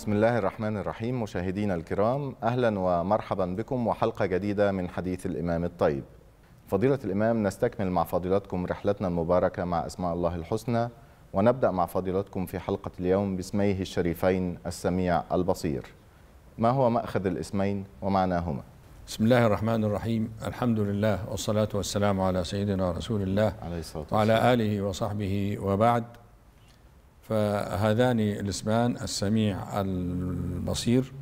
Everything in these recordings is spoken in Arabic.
بسم الله الرحمن الرحيم مشاهدينا الكرام اهلا ومرحبا بكم وحلقه جديده من حديث الامام الطيب. فضيله الامام نستكمل مع فضيلتكم رحلتنا المباركه مع اسماء الله الحسنى ونبدا مع فضيلتكم في حلقه اليوم باسميه الشريفين السميع البصير. ما هو ماخذ الاسمين ومعناهما؟ بسم الله الرحمن الرحيم الحمد لله والصلاة والسلام على سيدنا رسول الله عليه الصلاة والسلام. وعلى آله وصحبه وبعد فهذان الاسمان السميع البصير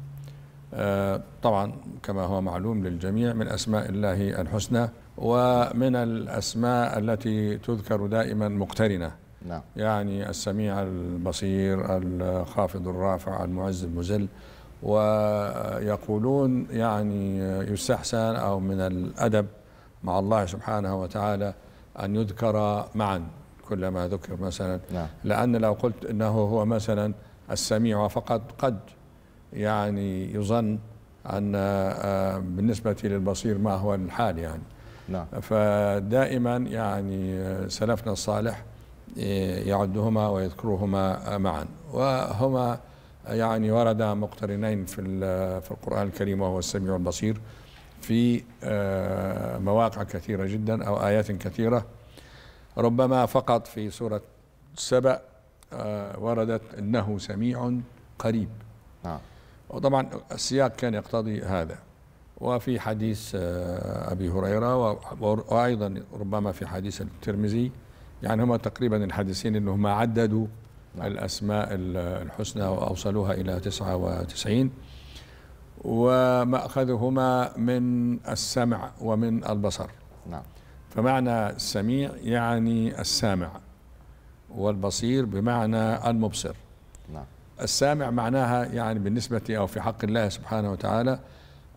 آه، طبعا كما هو معلوم للجميع من أسماء الله الحسنى ومن الأسماء التي تذكر دائما مقترنة نعم. يعني السميع البصير الخافض الرافع المعز المزل ويقولون يعني يستحسن أو من الأدب مع الله سبحانه وتعالى أن يذكر معا كلما ذكر مثلا نعم. لأن لو قلت أنه هو مثلا السميع فقط قد يعني يظن أن آه، بالنسبة للبصير ما هو الحال يعني نعم. فدائما يعني آه، سلفنا الصالح آه، يعدهما ويذكرهما معا وهما يعني وردا مقترنين في في القرآن الكريم وهو السميع البصير في مواقع كثيرة جدا أو آيات كثيرة ربما فقط في سورة سبأ آه، وردت إنه سميع قريب نعم وطبعا السياق كان يقتضي هذا وفي حديث آه، أبي هريرة وأيضا ربما في حديث الترمذي يعني هما تقريبا الحديثين اللي هما عددوا الأسماء الحسنى وأوصلوها إلى 99 ومأخذهما من السمع ومن البصر نعم فمعنى السميع يعني السامع والبصير بمعنى المبصر نعم. السامع معناها يعني بالنسبة أو في حق الله سبحانه وتعالى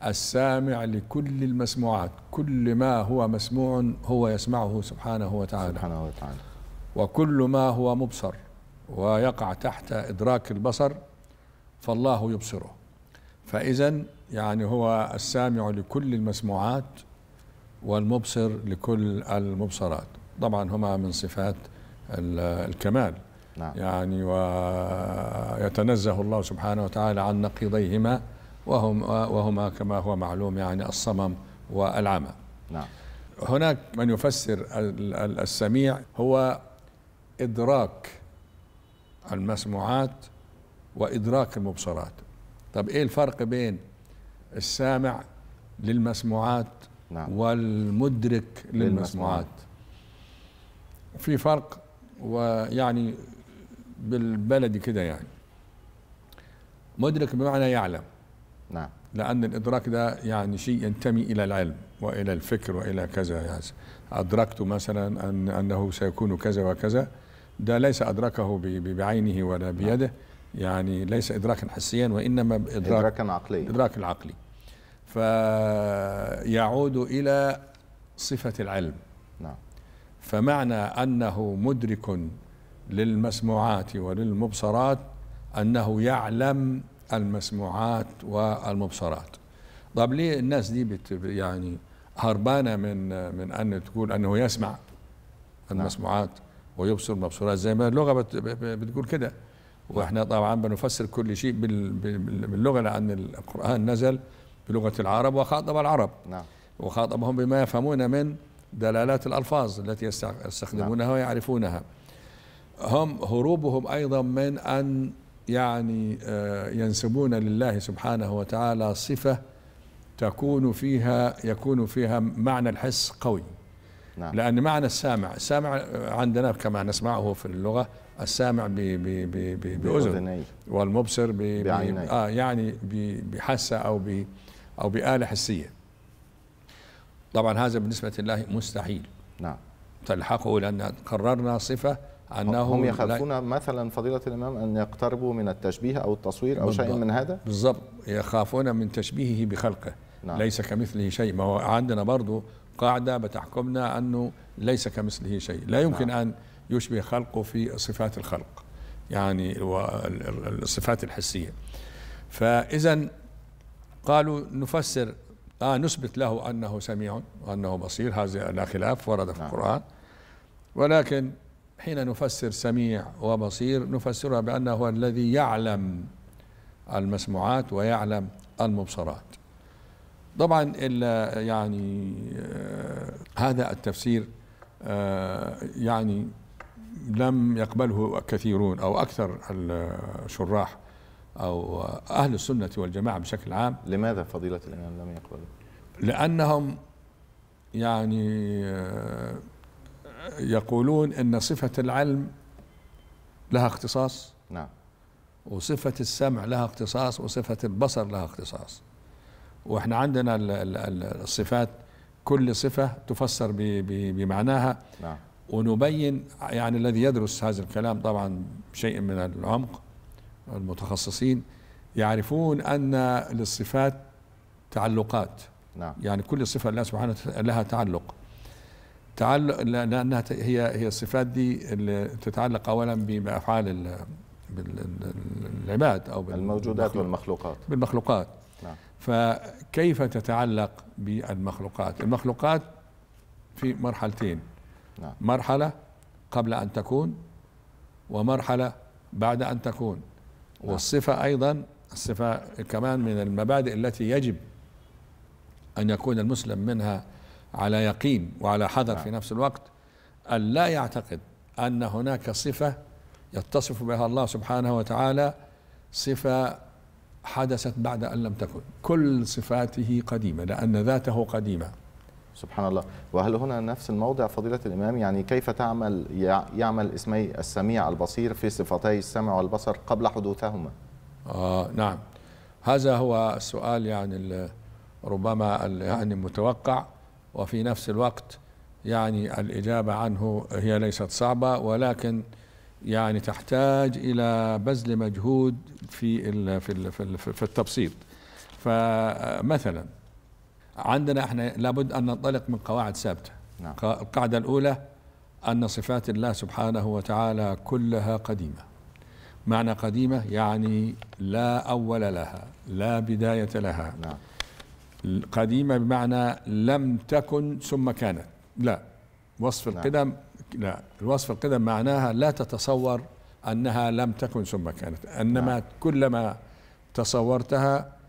السامع لكل المسموعات كل ما هو مسموع هو يسمعه سبحانه وتعالى سبحانه وتعالى وكل ما هو مبصر ويقع تحت إدراك البصر فالله يبصره فإذا يعني هو السامع لكل المسموعات والمبصر لكل المبصرات طبعا هما من صفات الكمال نعم. يعني ويتنزه الله سبحانه وتعالى عن نقيضيهما وهم وهما كما هو معلوم يعني الصمم والعمى نعم. هناك من يفسر السميع هو إدراك المسموعات وإدراك المبصرات طب إيه الفرق بين السامع للمسموعات نعم. والمدرك للمسموعات في فرق ويعني بالبلدي كده يعني مدرك بمعنى يعلم نعم لأن الإدراك ده يعني شيء ينتمي إلى العلم وإلى الفكر وإلى كذا يعني أدركت مثلا أن أنه سيكون كذا وكذا ده ليس أدركه بعينه ولا بيده نعم. يعني ليس إدراكا حسيا وإنما إدراك إدراكا عقليا إدراك العقلي فيعود إلى صفة العلم نعم فمعنى أنه مدرك للمسموعات وللمبصرات أنه يعلم المسموعات والمبصرات طب ليه الناس دي بت يعني هربانة من من أن تقول أنه يسمع المسموعات ويبصر المبصورات زي ما اللغة بت بتقول كده واحنا طبعا بنفسر كل شيء باللغة لأن القرآن نزل بلغة العرب وخاطب العرب نعم. وخاطبهم بما يفهمون من دلالات الألفاظ التي يستخدمونها نعم. ويعرفونها هم هروبهم أيضا من أن يعني آه، ينسبون لله سبحانه وتعالى صفة تكون فيها يكون فيها معنى الحس قوي نعم. لأن معنى السامع السامع عندنا كما نسمعه في اللغة السامع بي بي بي بي بأذن والمبصر بي بعيني. آه يعني بحاسة أو بي أو بآلة حسية طبعا هذا بالنسبة لله مستحيل نعم تلحقه لأن قررنا صفة أنه هم يخافون مثلا فضيلة الإمام أن يقتربوا من التشبيه أو التصوير أو شيء من هذا بالضبط يخافون من تشبيهه بخلقه نعم. ليس كمثله شيء ما هو عندنا برضه قاعدة بتحكمنا أنه ليس كمثله شيء لا نعم. يمكن نعم. أن يشبه خلقه في صفات الخلق يعني الصفات الحسية فإذا قالوا نفسر آه نثبت له أنه سميع وأنه بصير هذا لا خلاف ورد في نعم. القرآن ولكن حين نفسر سميع وبصير نفسرها بأنه هو الذي يعلم المسموعات ويعلم المبصرات طبعا إلا يعني آه، هذا التفسير آه، يعني لم يقبله كثيرون أو أكثر الشراح أو أهل السنة والجماعة بشكل عام لماذا فضيلة الإمام لم يقبلوا؟ لأنهم يعني يقولون أن صفة العلم لها اختصاص نعم وصفة السمع لها اختصاص وصفة البصر لها اختصاص واحنا عندنا الصفات كل صفة تفسر بمعناها نعم. ونبين يعني الذي يدرس هذا الكلام طبعا شيء من العمق المتخصصين يعرفون أن للصفات تعلقات نعم. يعني كل صفة لله سبحانه لها تعلق تعلق لأنها هي هي الصفات دي اللي تتعلق أولا بأفعال العباد أو الموجودات والمخلوقات بالمخلوقات نعم. فكيف تتعلق بالمخلوقات المخلوقات في مرحلتين نعم. مرحلة قبل أن تكون ومرحلة بعد أن تكون نعم. والصفة أيضا الصفة كمان من المبادئ التي يجب أن يكون المسلم منها على يقين وعلى حذر في نعم. نفس الوقت أن لا يعتقد أن هناك صفة يتصف بها الله سبحانه وتعالى صفة حدثت بعد أن لم تكن كل صفاته قديمة لأن ذاته قديمة سبحان الله وهل هنا نفس الموضع فضيلة الإمام يعني كيف تعمل يعمل اسمي السميع البصير في صفتي السمع والبصر قبل حدوثهما آه نعم هذا هو السؤال يعني ربما يعني متوقع وفي نفس الوقت يعني الإجابة عنه هي ليست صعبة ولكن يعني تحتاج إلى بذل مجهود في في في التبسيط فمثلا عندنا احنا لابد ان ننطلق من قواعد ثابته نعم. القاعده الاولى ان صفات الله سبحانه وتعالى كلها قديمه معنى قديمه يعني لا اول لها لا بدايه لها نعم. قديمه بمعنى لم تكن ثم كانت لا وصف نعم. القدم لا الوصف القدم معناها لا تتصور انها لم تكن ثم كانت انما نعم. كلما تصورتها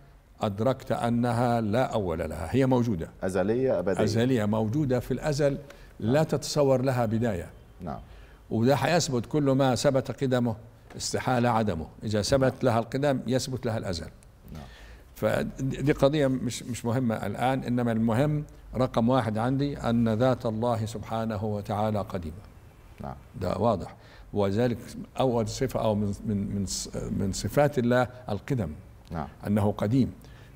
أدركت أنها لا أول لها هي موجودة أزلية أبدية أزلية موجودة في الأزل لا نعم. تتصور لها بداية نعم وده حيثبت كل ما ثبت قدمه استحالة عدمه إذا ثبت نعم. لها القدم يثبت لها الأزل نعم فدي قضية مش, مش مهمة الآن إنما المهم رقم واحد عندي أن ذات الله سبحانه وتعالى قديمة نعم ده واضح وذلك أول صفة أو من, من, من, من صفات الله القدم نعم أنه قديم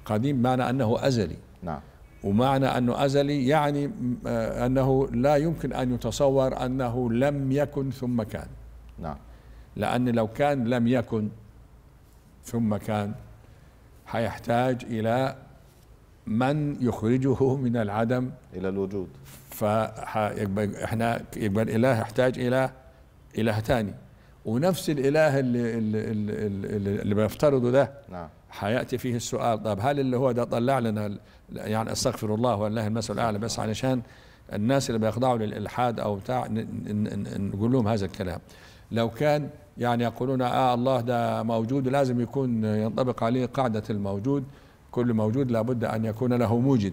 قديم معنى أنه أزلي نعم ومعنى أنه أزلي يعني آه، أنه لا يمكن أن يتصور أنه لم يكن ثم كان نعم لأن لو كان لم يكن ثم كان هيحتاج إلى من يخرجه من العدم إلى الوجود فإحنا يبقى الإله يحتاج إلى إله تاني ونفس الإله اللي, اللي, اللي, اللي بيفترضه ده نعم حياتي فيه السؤال طب هل اللي هو ده طلع لنا يعني استغفر الله والله المثل الاعلى بس علشان الناس اللي بيخضعوا للالحاد او بتاع نقول لهم هذا الكلام لو كان يعني يقولون اه الله ده موجود لازم يكون ينطبق عليه قاعده الموجود كل موجود لابد ان يكون له موجد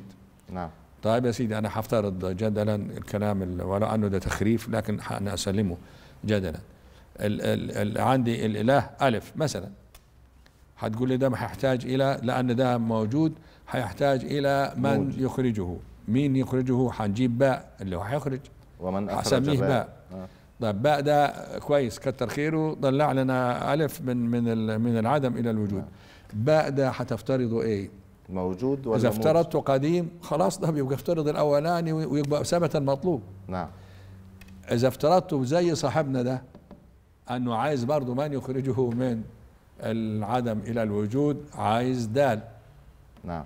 نعم طيب يا سيدي انا حفترض جدلا الكلام ولو انه ده تخريف لكن انا اسلمه جدلا ال ال ال عندي الاله الف مثلا هتقول لي ده ما هيحتاج الى لان ده موجود هيحتاج الى من موجود. يخرجه مين يخرجه هنجيب باء اللي هو هيخرج ومن هسميه باء, باء. آه. طيب باء ده كويس كتر خيره طلع لنا الف من من من العدم الى الوجود آه. باء ده هتفترضه ايه موجود ولا اذا افترضته قديم خلاص ده بيبقى افترض الاولاني ويبقى ثبت المطلوب نعم اذا افترضته زي صاحبنا ده انه عايز برضه من يخرجه من العدم إلى الوجود عايز دال نعم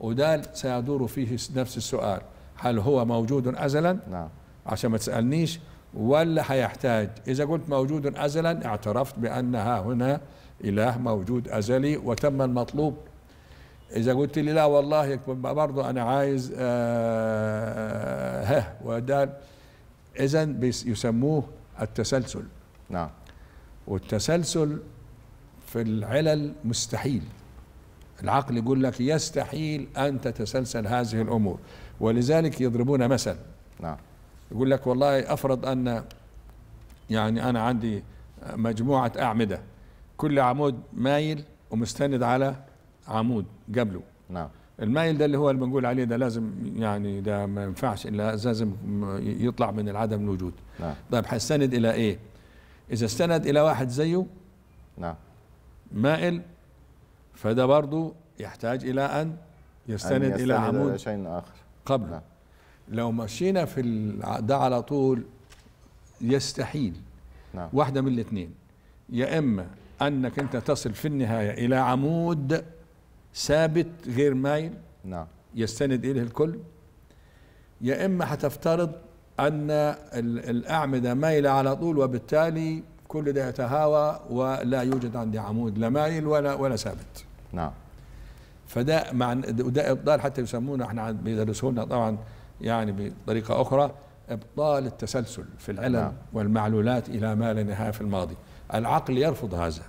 ودال سيدور فيه نفس السؤال هل هو موجود أزلا نعم عشان ما تسألنيش ولا هيحتاج إذا قلت موجود أزلا اعترفت بأن ها هنا إله موجود أزلي وتم المطلوب إذا قلت لي لا والله برضه أنا عايز آه، آه، ها ودال إذا يسموه التسلسل نعم والتسلسل في العلل مستحيل العقل يقول لك يستحيل أن تتسلسل هذه الأمور ولذلك يضربون مثل نعم يقول لك والله أفرض أن يعني أنا عندي مجموعة أعمدة كل عمود مايل ومستند على عمود قبله نعم المايل ده اللي هو اللي بنقول عليه ده لازم يعني ده ما ينفعش الا لازم يطلع من العدم الوجود نعم طيب هستند الى ايه؟ اذا استند الى واحد زيه نعم مائل فده برضو يحتاج إلى أن يستند, أن يستند إلى عمود شيء آخر قبله نعم. لو مشينا في ده على طول يستحيل نعم. واحدة من الاثنين يا إما أنك أنت تصل في النهاية إلى عمود ثابت غير مايل نعم يستند إليه الكل يا إما هتفترض أن الأعمدة مايلة على طول وبالتالي كل ده يتهاوى ولا يوجد عندي عمود لا مايل ولا ولا ثابت نعم فده مع ده ابطال حتى يسمونه احنا بيدرسوا لنا طبعا يعني بطريقه اخرى ابطال التسلسل في العلم نعم. والمعلولات الى ما لا نهايه في الماضي العقل يرفض هذا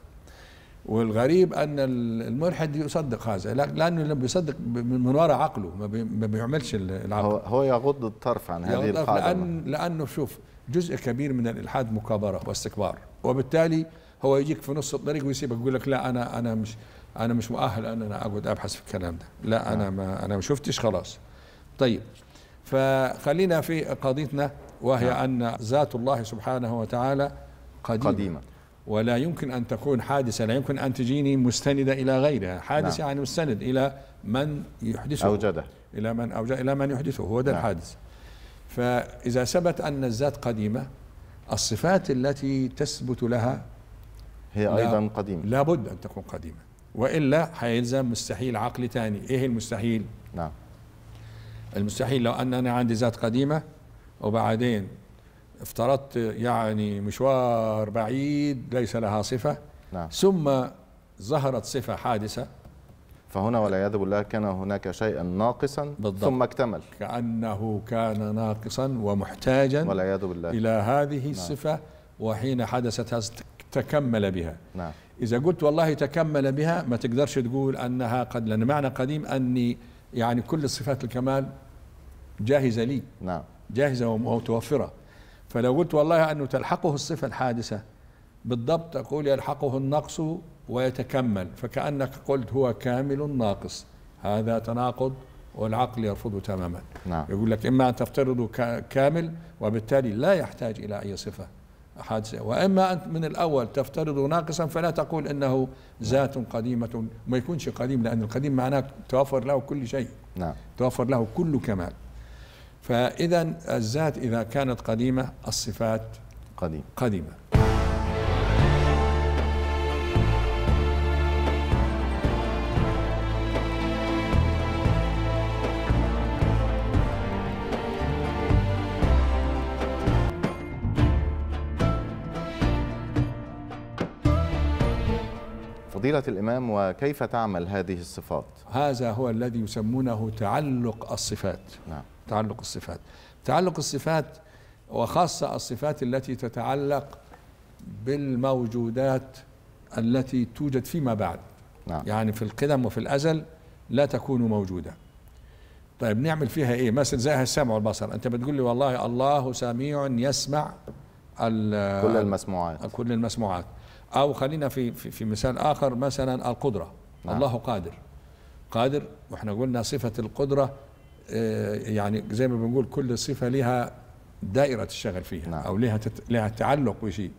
والغريب ان الملحد يصدق هذا لانه لما بيصدق من وراء عقله ما بيعملش العقل هو, هو يغض الطرف عن هذه القاعده لأن لانه شوف جزء كبير من الالحاد مكابره واستكبار وبالتالي هو يجيك في نص الطريق ويسيبك يقول لك لا انا انا مش انا مش مؤهل ان انا اقعد ابحث في الكلام ده لا انا نعم. ما انا ما شفتش خلاص طيب فخلينا في قضيتنا وهي نعم. ان ذات الله سبحانه وتعالى قديمه, قديمة. ولا يمكن ان تكون حادثه لا يمكن ان تجيني مستنده الى غيرها حادث نعم. يعني مستند الى من يحدثه اوجده الى من اوجد الى من يحدثه هو ده نعم. الحادث فاذا ثبت ان الذات قديمه الصفات التي تثبت لها هي أيضا لا قديمة لابد أن تكون قديمة وإلا حيلزم مستحيل عقل ثاني إيه المستحيل نعم المستحيل لو أن أنا عندي ذات قديمة وبعدين افترضت يعني مشوار بعيد ليس لها صفة نعم. ثم ظهرت صفة حادثة فهنا والعياذ بالله كان هناك شيئا ناقصا بالضبط. ثم اكتمل كأنه كان ناقصا ومحتاجا والعياذ بالله إلى هذه نعم. الصفة وحين حدثت تكمل بها نعم. إذا قلت والله تكمل بها ما تقدرش تقول أنها قد لأن معنى قديم أني يعني كل صفات الكمال جاهزة لي نعم جاهزة ومتوفرة فلو قلت والله أنه تلحقه الصفة الحادثة بالضبط تقول يلحقه النقص ويتكمل فكأنك قلت هو كامل ناقص هذا تناقض والعقل يرفضه تماما نعم. يقول لك إما أن تفترضه كامل وبالتالي لا يحتاج إلى أي صفة حادثة وإما أن من الأول تفترضه ناقصا فلا تقول إنه ذات قديمة ما يكونش قديم لأن القديم معناه توفر له كل شيء نعم. توفر له كل كمال فإذا الذات إذا كانت قديمة الصفات قديم. قديمة فضيله الإمام وكيف تعمل هذه الصفات هذا هو الذي يسمونه تعلق الصفات نعم. تعلق الصفات تعلق الصفات وخاصة الصفات التي تتعلق بالموجودات التي توجد فيما بعد نعم. يعني في القدم وفي الأزل لا تكون موجودة طيب نعمل فيها ايه مثلا زي السمع والبصر انت بتقول لي والله الله سميع يسمع كل المسموعات كل المسموعات أو خلينا في, في, في مثال آخر مثلا القدرة نعم. الله قادر قادر وإحنا قلنا صفة القدرة آه، يعني زي ما بنقول كل صفة لها دائرة تشتغل فيها نعم. أو لها لها تعلق بشيء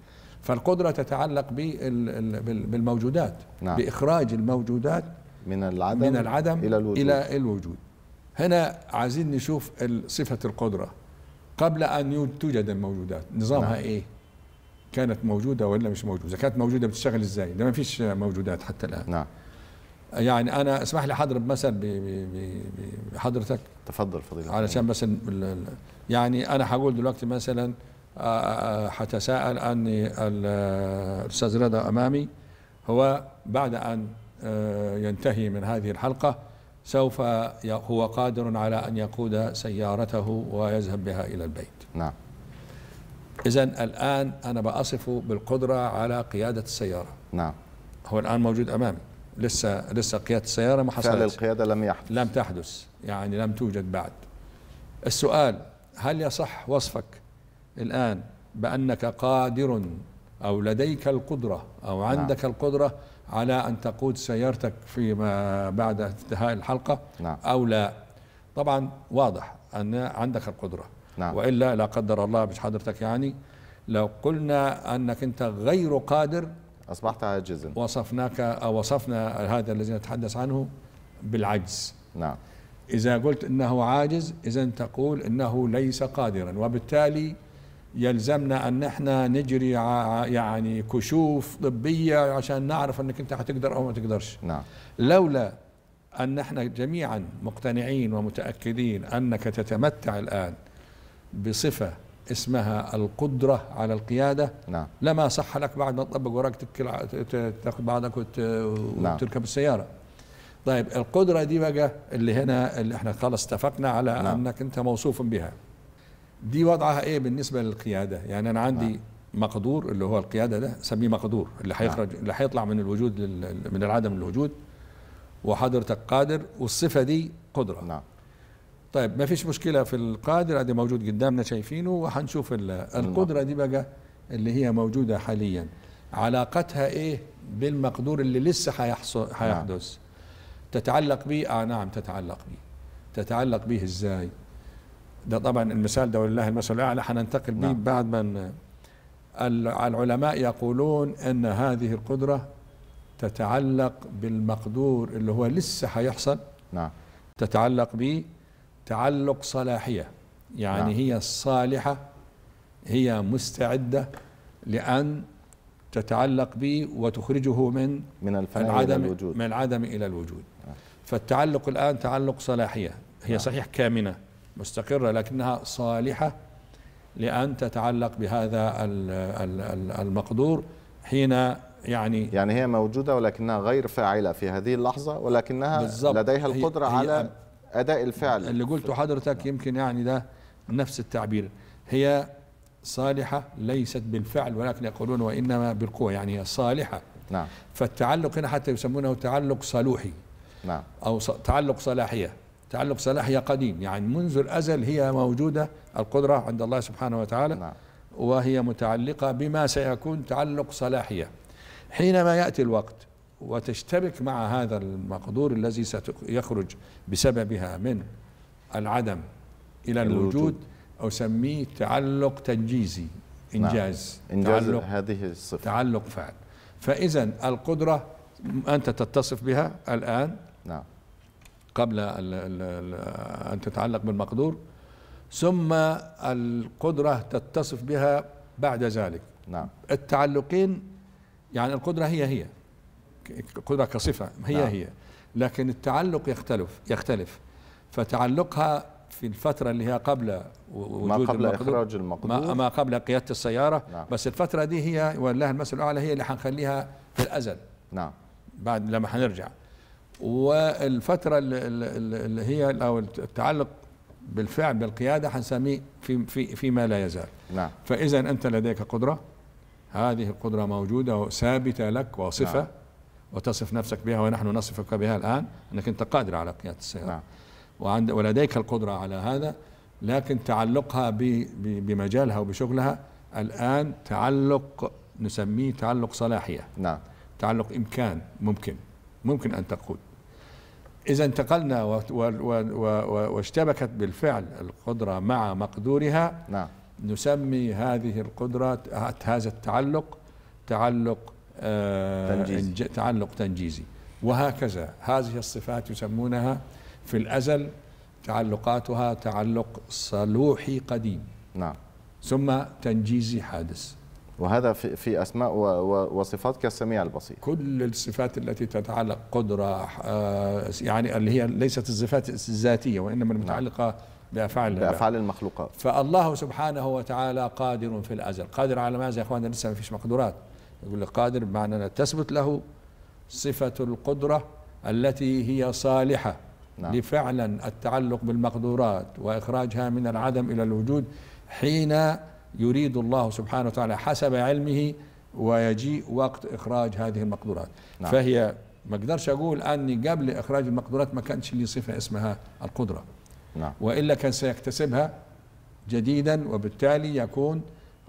فالقدرة تتعلق بالموجودات نعم. بإخراج الموجودات من العدم, من العدم إلى, الوجود. إلى الوجود هنا عايزين نشوف صفة القدرة قبل أن توجد الموجودات نظامها نعم. إيه كانت موجوده ولا مش موجوده اذا كانت موجوده بتشتغل ازاي ده ما فيش موجودات حتى الان نعم يعني انا اسمح لي حضرب مثل بحضرتك تفضل فضيله علشان بس يعني انا هقول دلوقتي مثلا حتساءل آه، آه، آه، ان الاستاذ رضا امامي هو بعد ان ينتهي من هذه الحلقه سوف هو قادر على ان يقود سيارته ويذهب بها الى البيت نعم إذا الآن أنا بأصفه بالقدرة على قيادة السيارة نعم هو الآن موجود أمامي لسه لسه قيادة السيارة ما حصلت القيادة لم يحدث لم تحدث يعني لم توجد بعد السؤال هل يصح وصفك الآن بأنك قادر أو لديك القدرة أو نعم. عندك نعم. القدرة على أن تقود سيارتك فيما بعد انتهاء الحلقة نعم. أو لا طبعا واضح أن عندك القدرة نعم. والا لا قدر الله مش حضرتك يعني لو قلنا انك انت غير قادر اصبحت عاجزا وصفناك او وصفنا هذا الذي نتحدث عنه بالعجز نعم اذا قلت انه عاجز اذا تقول انه ليس قادرا وبالتالي يلزمنا ان نحن نجري يعني كشوف طبيه عشان نعرف انك انت هتقدر او ما تقدرش نعم لولا ان نحن جميعا مقتنعين ومتاكدين انك تتمتع الان بصفة اسمها القدرة على القيادة نعم. لما صح لك بعد ما تطبق وراك تاخذ بعضك وت... نعم. وتركب السيارة طيب القدرة دي بقى اللي هنا اللي احنا خلاص اتفقنا على نعم. انك انت موصوف بها دي وضعها ايه بالنسبة للقيادة يعني انا عندي نعم. مقدور اللي هو القيادة ده سميه مقدور اللي هيخرج نعم. اللي هيطلع من الوجود لل... من العدم للوجود وحضرتك قادر والصفة دي قدرة نعم طيب ما فيش مشكله في القادر هذا موجود قدامنا شايفينه وهنشوف القدره دي بقى اللي هي موجوده حاليا علاقتها ايه بالمقدور اللي لسه هيحصل هيحدث نعم. تتعلق به اه نعم تتعلق به تتعلق به ازاي ده طبعا المثال ده ولله المثل الاعلى حننتقل به نعم. بعد ما العلماء يقولون ان هذه القدره تتعلق بالمقدور اللي هو لسه هيحصل نعم تتعلق به تعلق صلاحية يعني نعم. هي صالحة هي مستعدة لأن تتعلق به وتخرجه من من الفناء إلى الوجود من العدم إلى الوجود نعم. فالتعلق الآن تعلق صلاحية هي نعم. صحيح كامنة مستقرة لكنها صالحة لأن تتعلق بهذا المقدور حين يعني يعني هي موجودة ولكنها غير فاعلة في هذه اللحظة ولكنها لديها القدرة هي على اداء الفعل اللي قلته حضرتك يمكن يعني ده نفس التعبير هي صالحة ليست بالفعل ولكن يقولون وإنما بالقوة يعني هي صالحة نعم فالتعلق هنا حتى يسمونه تعلق صالوحي نعم أو تعلق صلاحية تعلق صلاحية قديم يعني منذ الأزل هي موجودة القدرة عند الله سبحانه وتعالى نعم وهي متعلقة بما سيكون تعلق صلاحية حينما يأتي الوقت وتشتبك مع هذا المقدور الذي سيخرج بسببها من العدم الى الوجود او سميه تعلق تنجيزي نعم. انجاز نعم. انجاز تعلق هذه الصفه تعلق فعل فاذا القدره انت تتصف بها الان نعم قبل ان تتعلق بالمقدور ثم القدره تتصف بها بعد ذلك نعم التعلقين يعني القدره هي هي قدرة كصفة هي نعم. هي لكن التعلق يختلف يختلف فتعلقها في الفترة اللي هي قبل وجود ما قبل المقدور إخراج المقدور ما, قبل قيادة السيارة نعم. بس الفترة دي هي والله المثل الأعلى هي اللي حنخليها في الأزل نعم بعد لما حنرجع والفترة اللي هي أو التعلق بالفعل بالقيادة حنسميه في في فيما لا يزال نعم فإذا أنت لديك قدرة هذه القدرة موجودة وثابتة لك وصفة نعم. وتصف نفسك بها ونحن نصفك بها الآن أنك أنت قادر على قيادة السيارة نعم. وعند ولديك القدرة على هذا لكن تعلقها بمجالها وبشغلها الآن تعلق نسميه تعلق صلاحية نعم تعلق إمكان ممكن ممكن أن تقود إذا انتقلنا واشتبكت بالفعل القدرة مع مقدورها نعم نسمي هذه القدرة هذا التعلق تعلق آه، تنجيزي. تعلق تنجيزي وهكذا هذه الصفات يسمونها في الأزل تعلقاتها تعلق صلوحي قديم نعم ثم تنجيزي حادث وهذا في, في أسماء وصفات كالسميع البصير كل الصفات التي تتعلق قدرة آه، يعني اللي هي ليست الصفات الذاتية وإنما نعم. المتعلقة نعم. بأفعال بأفعال المخلوقات فالله سبحانه وتعالى قادر في الأزل قادر على ماذا يا إخواننا لسه ما فيش مقدرات يقول لك قادر بمعنى أن تثبت له صفة القدرة التي هي صالحة نعم. لفعلا التعلق بالمقدورات وإخراجها من العدم إلى الوجود حين يريد الله سبحانه وتعالى حسب علمه ويجيء وقت إخراج هذه المقدورات نعم. فهي ما اقدرش أقول أني قبل إخراج المقدورات ما كانش لي صفة اسمها القدرة نعم. وإلا كان سيكتسبها جديدا وبالتالي يكون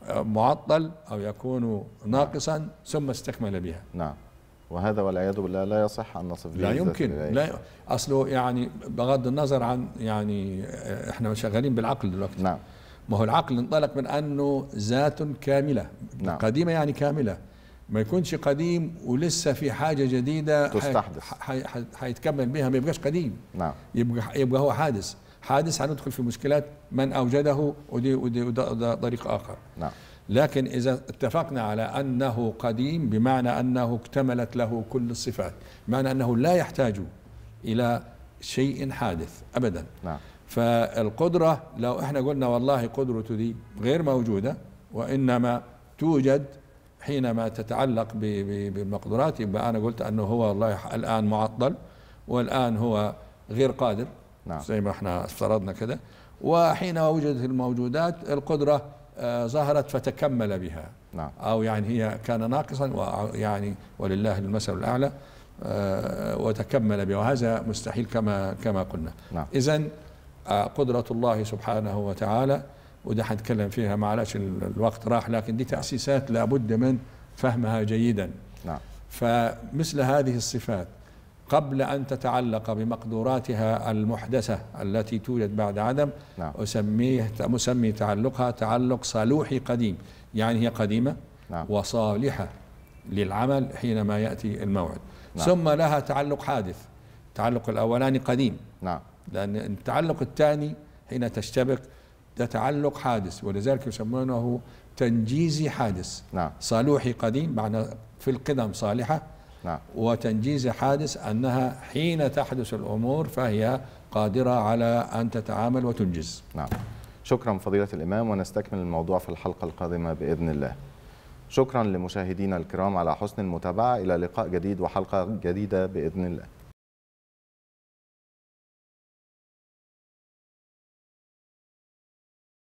معطل أو يكون ناقصا ثم استكمل بها نعم وهذا والعياذ بالله لا يصح أن نصف لا يمكن لا أصله يعني بغض النظر عن يعني آه، إحنا شغالين بالعقل دلوقتي نعم ما هو العقل انطلق من أنه ذات كاملة نعم. قديمة يعني كاملة ما يكونش قديم ولسه في حاجه جديده تستحدث هيتكمل بها ما يبقاش قديم نعم يبقى يبقى هو حادث حادث هندخل في مشكلات من أوجده ودي, ودي, طريق آخر نعم لكن إذا اتفقنا على أنه قديم بمعنى أنه اكتملت له كل الصفات بمعنى أنه لا يحتاج إلى شيء حادث أبدا نعم. فالقدرة لو احنا قلنا والله قدرته دي غير موجودة وإنما توجد حينما تتعلق بمقدرات يبقى أنا قلت أنه هو والله الآن معطل والآن هو غير قادر نعم. زي ما احنا افترضنا كده وحين وجدت الموجودات القدرة آه، ظهرت فتكمل بها نعم. أو يعني هي كان ناقصا ويعني ولله المثل الأعلى آه، وتكمل بها وهذا مستحيل كما كما قلنا نعم. إذا آه، قدرة الله سبحانه وتعالى وده حنتكلم فيها معلش الوقت راح لكن دي تأسيسات لابد من فهمها جيدا نعم. فمثل هذه الصفات قبل أن تتعلق بمقدوراتها المحدثة التي توجد بعد عدم نعم. أسميه مسمي تعلقها تعلق صالوحي قديم يعني هي قديمة نعم. وصالحة للعمل حينما يأتي الموعد نعم. ثم لها تعلق حادث التعلق الأولاني قديم نعم لأن التعلق الثاني حين تشتبك ده تعلق حادث ولذلك يسمونه تنجيزي حادث نعم صالوحي قديم معنى في القدم صالحة نعم. وتنجيز حادث أنها حين تحدث الأمور فهي قادرة على أن تتعامل وتنجز نعم شكرا فضيلة الإمام ونستكمل الموضوع في الحلقة القادمة بإذن الله شكرا لمشاهدينا الكرام على حسن المتابعة إلى لقاء جديد وحلقة جديدة بإذن الله